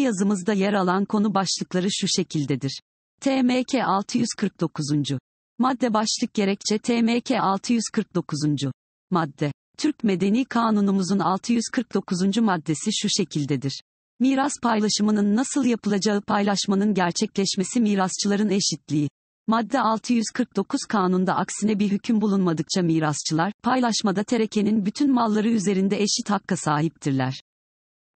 yazımızda yer alan konu başlıkları şu şekildedir. TMK 649. Madde başlık gerekçe TMK 649. Madde. Türk Medeni Kanunumuzun 649. maddesi şu şekildedir. Miras paylaşımının nasıl yapılacağı paylaşmanın gerçekleşmesi mirasçıların eşitliği. Madde 649 kanunda aksine bir hüküm bulunmadıkça mirasçılar, paylaşmada terekenin bütün malları üzerinde eşit hakka sahiptirler.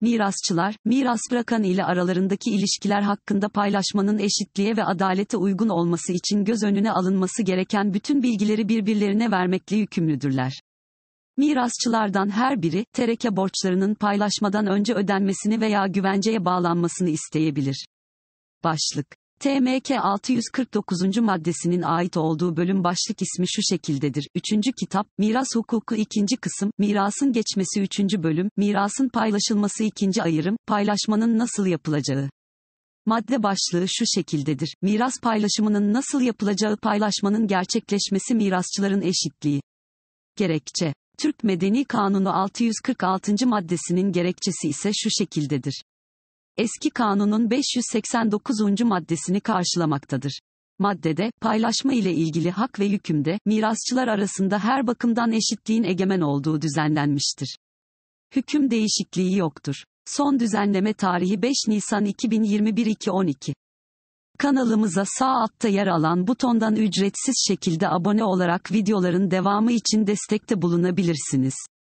Mirasçılar, miras bırakan ile aralarındaki ilişkiler hakkında paylaşmanın eşitliğe ve adalete uygun olması için göz önüne alınması gereken bütün bilgileri birbirlerine vermekle yükümlüdürler. Mirasçılardan her biri, tereke borçlarının paylaşmadan önce ödenmesini veya güvenceye bağlanmasını isteyebilir. Başlık TMK 649. maddesinin ait olduğu bölüm başlık ismi şu şekildedir. 3. kitap, miras hukuku 2. kısım, mirasın geçmesi 3. bölüm, mirasın paylaşılması 2. ayırım, paylaşmanın nasıl yapılacağı. Madde başlığı şu şekildedir. Miras paylaşımının nasıl yapılacağı paylaşmanın gerçekleşmesi mirasçıların eşitliği. Gerekçe. Türk Medeni Kanunu 646. maddesinin gerekçesi ise şu şekildedir eski kanunun 589. maddesini karşılamaktadır. Maddede, paylaşma ile ilgili hak ve yükümde, mirasçılar arasında her bakımdan eşitliğin egemen olduğu düzenlenmiştir. Hüküm değişikliği yoktur. Son düzenleme tarihi 5 Nisan 2021 12. Kanalımıza sağ altta yer alan butondan ücretsiz şekilde abone olarak videoların devamı için destekte bulunabilirsiniz.